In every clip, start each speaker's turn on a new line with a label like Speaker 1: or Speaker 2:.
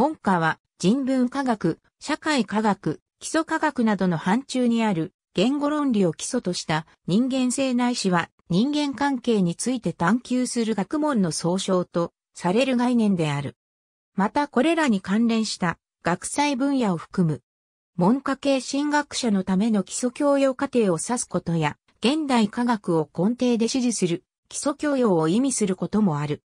Speaker 1: 門下は人文科学、社会科学、基礎科学などの範疇に
Speaker 2: ある言語論理を基礎とした人間性ないしは人間関係について探求する学問の総称とされる概念である。またこれらに関連した学際分野を含む文科系進学者のための基礎教養課程を指すことや現代科学を根底で支持する基礎教養を意味することもある。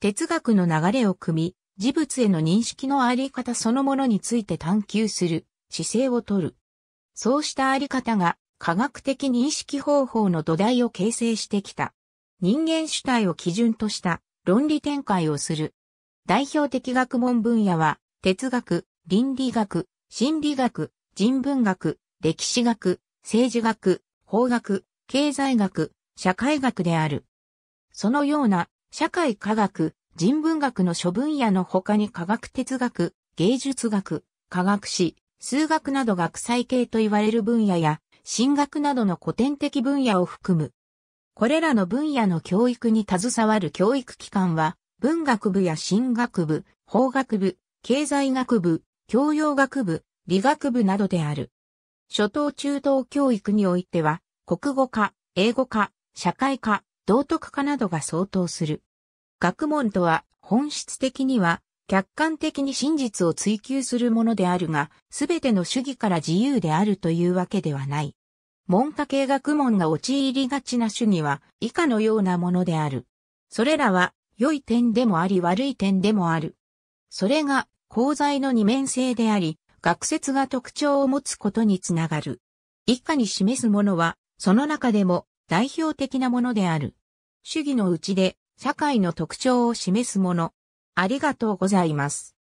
Speaker 2: 哲学の流れを組み、事物への認識のあり方そのものについて探求する姿勢をとる。そうしたあり方が科学的認識方法の土台を形成してきた。人間主体を基準とした論理展開をする。代表的学問分野は哲学、倫理学、心理学、人文学、歴史学、政治学、法学、経済学、社会学である。そのような社会科学、人文学の諸分野の他に科学哲学、芸術学、科学史、数学など学際系と言われる分野や、進学などの古典的分野を含む。これらの分野の教育に携わる教育機関は、文学部や進学部、法学部、経済学部、教養学部、理学部などである。初等中等教育においては、国語科、英語科、社会科、道徳科などが相当する。学問とは本質的には客観的に真実を追求するものであるが、すべての主義から自由であるというわけではない。文科系学問が陥りがちな主義は以下のようなものである。それらは良い点でもあり悪い点でもある。それが功罪の二面性であり、学説が特徴を持つことにつながる。以下に示すものは、その中でも代表的なものである。主義のう
Speaker 1: ちで社会の特徴を示すもの。ありがとうございます。